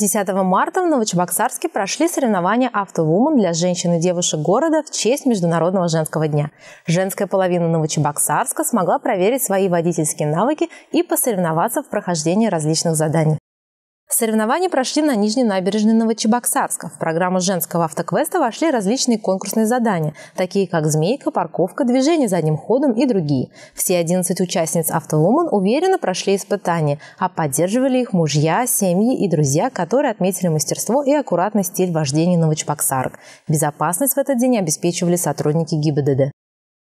10 марта в Новочебоксарске прошли соревнования «Автовумен» для женщин и девушек города в честь Международного женского дня. Женская половина Новочебоксарска смогла проверить свои водительские навыки и посоревноваться в прохождении различных заданий. Соревнования прошли на Нижней набережной Новочебоксарска. В программу женского автоквеста вошли различные конкурсные задания, такие как змейка, парковка, движение задним ходом и другие. Все 11 участниц «Автовумен» уверенно прошли испытания, а поддерживали их мужья, семьи и друзья, которые отметили мастерство и аккуратный стиль вождения новочебоксарок. Безопасность в этот день обеспечивали сотрудники ГИБДД.